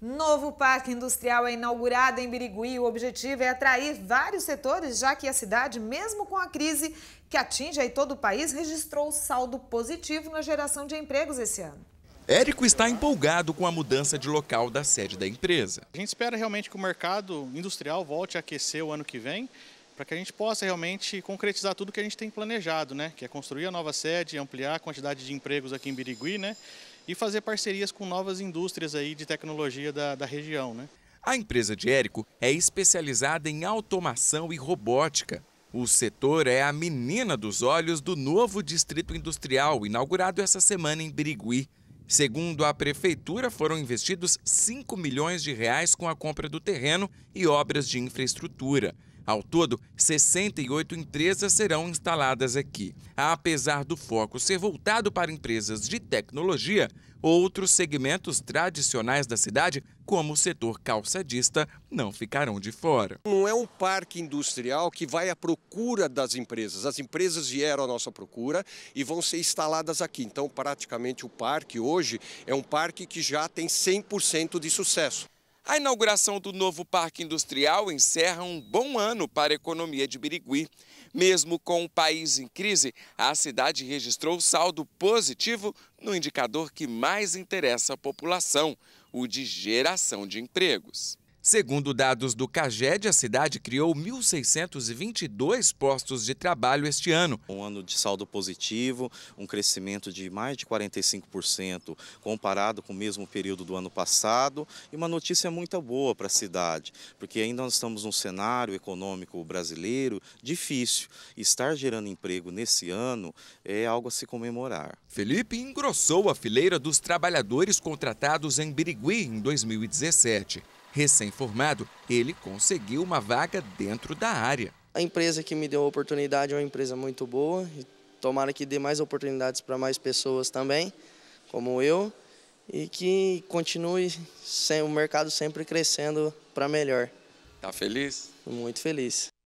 Novo parque industrial é inaugurado em Birigui. O objetivo é atrair vários setores, já que a cidade, mesmo com a crise que atinge aí todo o país, registrou saldo positivo na geração de empregos esse ano. Érico está empolgado com a mudança de local da sede da empresa. A gente espera realmente que o mercado industrial volte a aquecer o ano que vem, para que a gente possa realmente concretizar tudo que a gente tem planejado, né? Que é construir a nova sede, ampliar a quantidade de empregos aqui em Birigui, né? e fazer parcerias com novas indústrias aí de tecnologia da, da região. Né? A empresa de Érico é especializada em automação e robótica. O setor é a menina dos olhos do novo distrito industrial, inaugurado essa semana em Birigui. Segundo a prefeitura, foram investidos 5 milhões de reais com a compra do terreno e obras de infraestrutura. Ao todo, 68 empresas serão instaladas aqui. Apesar do foco ser voltado para empresas de tecnologia, outros segmentos tradicionais da cidade, como o setor calçadista, não ficarão de fora. Não é um parque industrial que vai à procura das empresas. As empresas vieram à nossa procura e vão ser instaladas aqui. Então, praticamente o parque hoje é um parque que já tem 100% de sucesso. A inauguração do novo parque industrial encerra um bom ano para a economia de Birigui. Mesmo com o país em crise, a cidade registrou saldo positivo no indicador que mais interessa a população, o de geração de empregos. Segundo dados do CAGED, a cidade criou 1.622 postos de trabalho este ano. Um ano de saldo positivo, um crescimento de mais de 45% comparado com o mesmo período do ano passado e uma notícia muito boa para a cidade, porque ainda nós estamos num cenário econômico brasileiro difícil. Estar gerando emprego nesse ano é algo a se comemorar. Felipe engrossou a fileira dos trabalhadores contratados em Birigui em 2017. Recém-formado, ele conseguiu uma vaga dentro da área. A empresa que me deu a oportunidade é uma empresa muito boa. Tomara que dê mais oportunidades para mais pessoas também, como eu, e que continue sem, o mercado sempre crescendo para melhor. Tá feliz? Muito feliz.